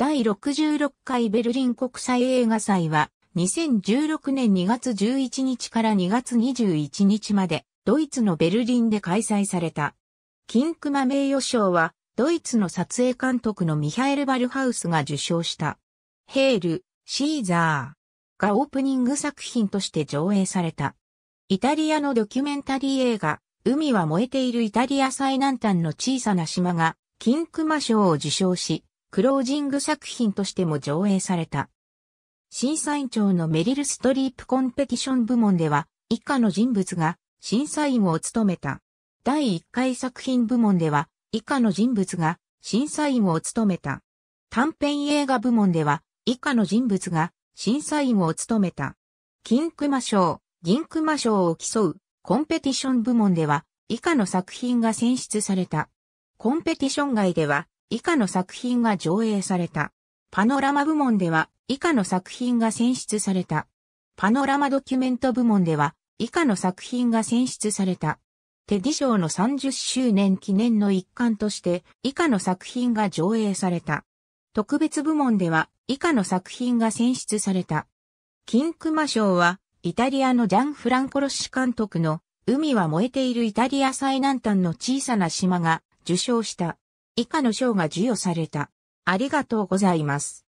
第66回ベルリン国際映画祭は、2016年2月11日から2月21日まで、ドイツのベルリンで開催された。キンクマ名誉賞は、ドイツの撮影監督のミハエル・バルハウスが受賞した。ヘール、シーザーがオープニング作品として上映された。イタリアのドキュメンタリー映画、海は燃えているイタリア最南端の小さな島が、キンクマ賞を受賞し、クロージング作品としても上映された。審査員長のメリル・ストリープコンペティション部門では、以下の人物が審査員を務めた。第1回作品部門では、以下の人物が審査員を務めた。短編映画部門では、以下の人物が審査員を務めた。金熊賞、銀熊賞を競うコンペティション部門では、以下の作品が選出された。コンペティション外では、以下の作品が上映された。パノラマ部門では以下の作品が選出された。パノラマドキュメント部門では以下の作品が選出された。テディ賞の30周年記念の一環として以下の作品が上映された。特別部門では以下の作品が選出された。キンクマ賞はイタリアのジャン・フランコロッシ監督の海は燃えているイタリア最南端の小さな島が受賞した。以下の賞が授与された。ありがとうございます。